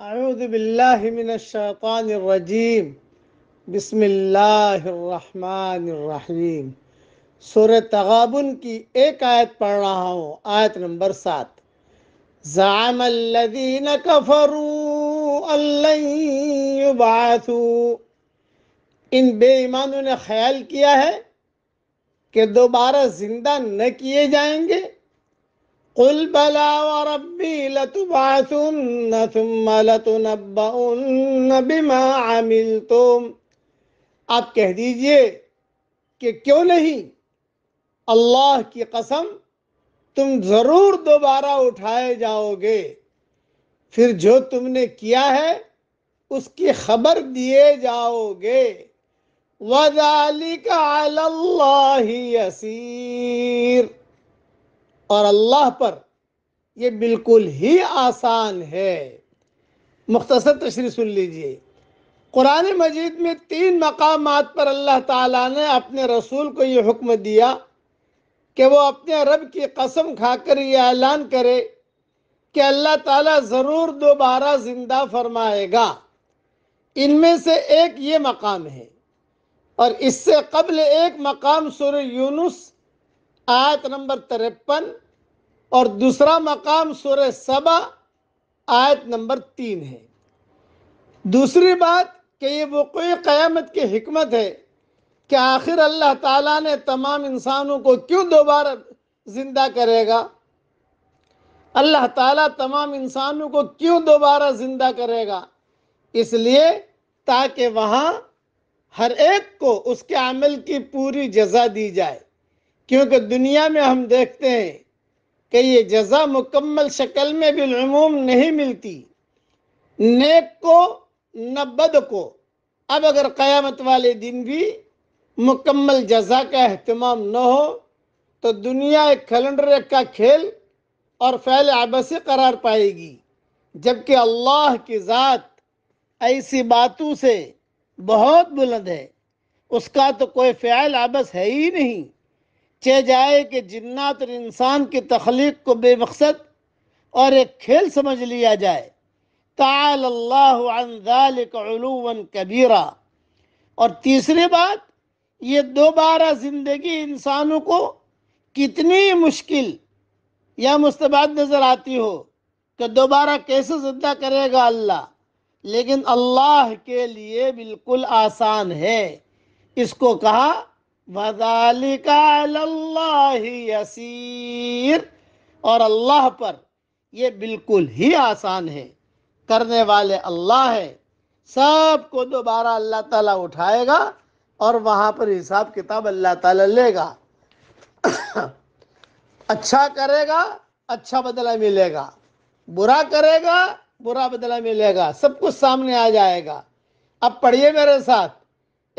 अज़बिल्लाशैतानरजीम बसमीम सूर तगाबन की एक आयत पढ़ रहा हूँ आयत नंबर सात ज़ामल्लदीन कफरू अल्लासू इन बेईमानों ने ख्याल किया है कि दोबारा ज़िंदा न किए जाएंगे قل بلى وربي لتبعثن ثم لتنبؤن بما عملتم आप कह दीजिए कि क्यों नहीं अल्लाह की कसम तुम जरूर दोबारा उठाए जाओगे फिर जो तुमने किया है उसकी खबर दिए जाओगे वजालिका अल्लाह यसीर और अल्लाह पर ये बिल्कुल ही आसान है मुख्तसर तशरी सुन लीजिए कुरान मजीद में तीन मकाम पर अल्लाह ताला ने अपने रसूल को ये हुक्म दिया कि वो अपने रब की कसम खाकर ये ऐलान करे कि अल्लाह ताला ज़रूर दोबारा ज़िंदा फरमाएगा इनमें से एक ये मकाम है और इससे कबल एक मकाम सुर यूनुस आयत नंबर तिरपन और दूसरा मकाम सुर सबा आयत नंबर तीन है दूसरी बात कि ये वक़ क़यामत की हमत है कि आखिर अल्लाह ताला ने तमाम इंसानों को क्यों दोबारा ज़िंदा करेगा अल्लाह ताला तमाम इंसानों को क्यों दोबारा ज़िंदा करेगा इसलिए ताकि वहाँ हर एक को उसके अमल की पूरी जजा दी जाए क्योंकि दुनिया में हम देखते हैं कि ये जजा मुकम्मल शक्ल में बिलूम नहीं मिलती नेक को न बद को अब अगर क़यामत वाले दिन भी मुकम्मल जजा का अहतमाम न हो तो दुनिया एक कैलेंडर का खेल और फैल आबसी करार पाएगी जबकि अल्लाह की ज़ात ऐसी बातों से बहुत बुलंद है उसका तो कोई फ्याल आबस है ही नहीं चे जाए कि जिन्नात और इंसान की तख्लीक को बेमकसद और एक खेल समझ लिया जाए ताल्लान कबीरा और तीसरी बात ये दोबारा ज़िंदगी इंसानों को कितनी मुश्किल या मुस्तबाद नज़र आती हो कि दोबारा कैसे ज़िंदा करेगा अल्लाह लेकिन अल्लाह के लिए बिल्कुल आसान है इसको कहा यसीर और अल्लाह पर ये बिल्कुल ही आसान है करने वाले अल्लाह है सबको दोबारा अल्लाह ताला उठाएगा और वहाँ पर हिसाब किताब अल्लाह ताला लेगा अच्छा करेगा अच्छा बदला मिलेगा बुरा करेगा बुरा बदला मिलेगा सब कुछ सामने आ जाएगा अब पढ़िए मेरे साथ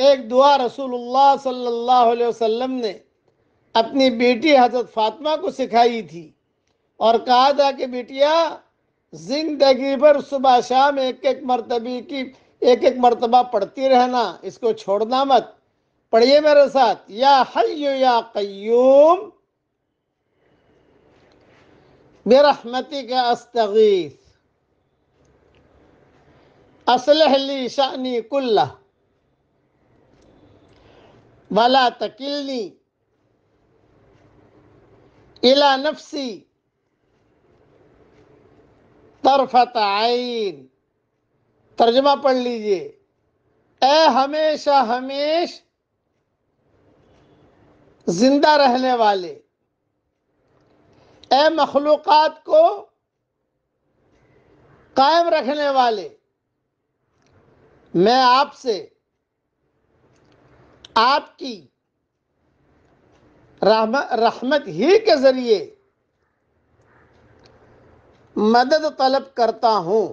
एक दुआ रसूलुल्लाह सल्लल्लाहु अलैहि वसल्लम ने अपनी बेटी हजरत फातिमा को सिखाई थी और कहा था कि बेटिया जिंदगी भर सुबह शाम एक एक मरतबे की एक एक मरतबा पढ़ती रहना इसको छोड़ना मत पढ़िए मेरे साथ या हयो या क्यूम बेरहमती का अस्तगीस असलहली शानी कुल्ला वाला तकिलनी इला नफसी तरफत आइन तर्जमा पढ़ लीजिए ए हमेशा हमेश जिंदा रहने वाले ए मखलूकत को कायम रखने वाले मैं आपसे आपकी रहमत ही के जरिए मदद तलब करता हूं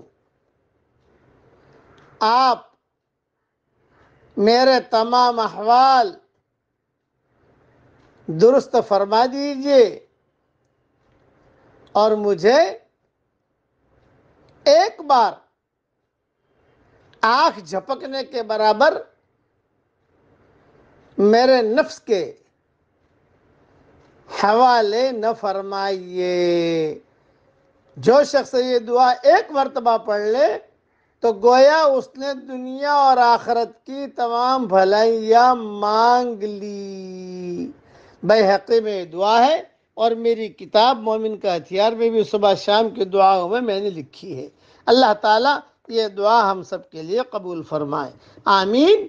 आप मेरे तमाम अहवाल दुरुस्त फरमा दीजिए और मुझे एक बार आंख झपकने के बराबर मेरे नफ्स के हवाले न फरमाइए जो शख्स ये दुआ एक मरतबा पढ़ ले तो गोया उसने दुनिया और आखरत की तमाम भलाइया मांग ली बहक़े में दुआ है और मेरी किताब मोमिन का हथियार में भी सुबह शाम की दुआओं में मैंने लिखी है अल्लाह ताला ये दुआ हम सब के लिए कबूल फरमाए आमीन